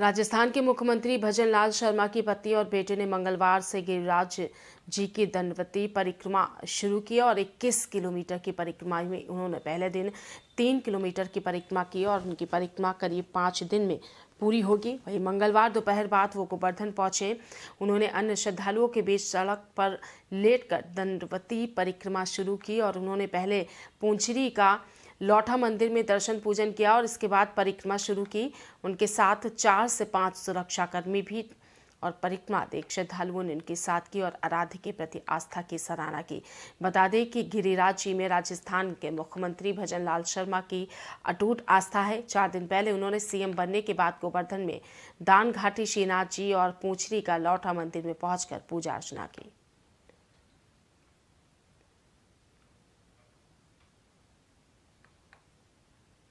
राजस्थान के मुख्यमंत्री भजन लाल शर्मा की पति और बेटे ने मंगलवार से गिरिराज जी की दंडवती परिक्रमा शुरू की और 21 किलोमीटर की परिक्रमा में उन्होंने पहले दिन तीन किलोमीटर की परिक्रमा की और उनकी परिक्रमा करीब पाँच दिन में पूरी होगी वही मंगलवार दोपहर बाद वो गोवर्धन पहुंचे उन्होंने अन्य श्रद्धालुओं के बीच सड़क पर लेटकर दंडवती परिक्रमा शुरू की और उन्होंने पहले पूंछरी का लौठा मंदिर में दर्शन पूजन किया और इसके बाद परिक्रमा शुरू की उनके साथ चार से पाँच सुरक्षाकर्मी भी और परिक्रमा देख श्रद्धालुओं ने उनके साथ की और आराध्य के प्रति आस्था की सराहना की बता दें कि गिरिराज जी में राजस्थान के मुख्यमंत्री भजन लाल शर्मा की अटूट आस्था है चार दिन पहले उन्होंने सीएम बनने के बाद गोवर्धन में दान घाटी श्रीनाथ जी और पूछरी का लौटा मंदिर में पहुंचकर पूजा अर्चना की